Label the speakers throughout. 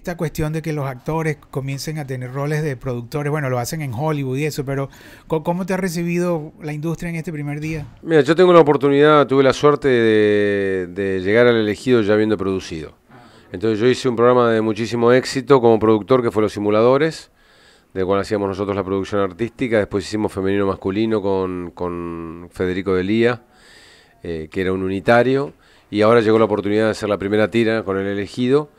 Speaker 1: esta cuestión de que los actores comiencen a tener roles de productores, bueno, lo hacen en Hollywood y eso, pero ¿cómo te ha recibido la industria en este primer día?
Speaker 2: Mira, yo tengo la oportunidad, tuve la suerte de, llegar al elegido ya habiendo producido. Entonces yo hice un programa de muchísimo éxito como productor que fue Los Simuladores, de cuando hacíamos nosotros la producción artística, después hicimos Femenino Masculino con, Federico De eh, que era un unitario, y ahora llegó la oportunidad de hacer la primera tira con el elegido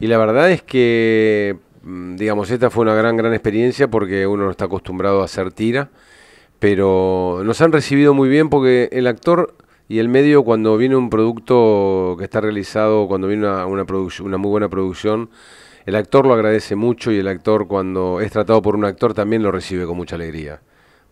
Speaker 2: y la verdad es que, mm, digamos, esta fue una gran, gran experiencia porque uno no está acostumbrado a hacer tira, pero nos han recibido muy bien porque el actor y el medio cuando viene un producto que está realizado, cuando viene una, una, muy buena producción, el actor lo agradece mucho y el actor cuando es tratado por un actor también lo recibe con mucha alegría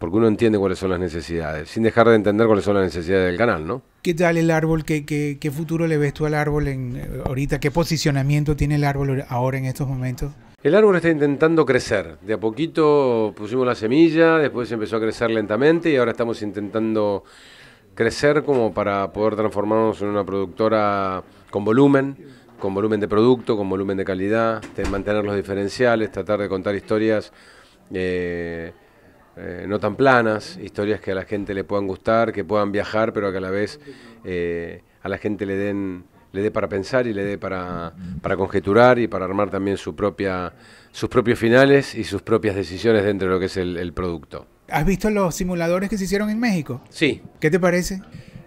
Speaker 2: porque uno entiende cuáles son las necesidades, sin dejar de entender cuáles son las necesidades del canal, ¿no?
Speaker 1: ¿Qué tal el árbol? ¿Qué, futuro le ves tú al árbol en, eh, ahorita? ¿Qué posicionamiento tiene el árbol ahora en estos momentos?
Speaker 2: El árbol está intentando crecer. De a poquito pusimos la semilla, después empezó a crecer lentamente y ahora estamos intentando crecer como para poder transformarnos en una productora con volumen, con volumen de producto, con volumen de calidad, mantener los diferenciales, tratar de contar historias. Eh, eh, no tan planas, historias que a la gente le puedan gustar, que puedan viajar, pero que a la vez eh, a la gente le den le dé para pensar y le dé para, conjeturar y para armar también su propia, sus propios finales y sus propias decisiones dentro de lo que es el, producto.
Speaker 1: ¿Has visto los simuladores que se hicieron en México? Sí. ¿Qué te parece?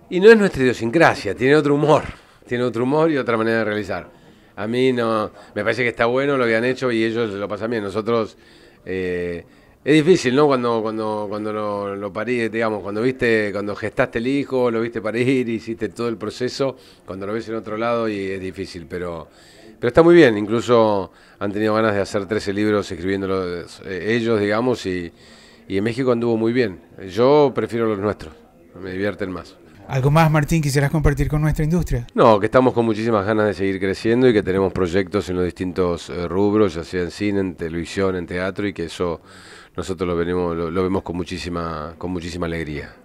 Speaker 1: Y no es nuestra idiosincrasia,
Speaker 2: tiene otro humor, tiene otro humor y otra manera de realizar. A mí no, me parece que está bueno lo que han hecho y ellos lo pasan bien. Nosotros eh, es difícil, ¿no? Cuando, cuando, cuando lo, lo digamos, cuando viste, cuando gestaste el hijo, lo viste parir, hiciste todo el proceso, cuando lo ves en otro lado y es difícil, pero, pero está muy bien. Incluso han tenido ganas de hacer 13 libros escribiéndolos eh, ellos, digamos, y, y en México anduvo muy bien. Yo prefiero los nuestros, me divierten más.
Speaker 1: ¿Algo más, Martín, quisieras compartir con nuestra industria?
Speaker 2: No, que estamos con muchísimas ganas de seguir creciendo y que tenemos proyectos en los distintos eh, rubros, ya sea en cine, en televisión, en teatro, y que eso nosotros lo, venimos, lo, vemos con muchísima, con muchísima alegría.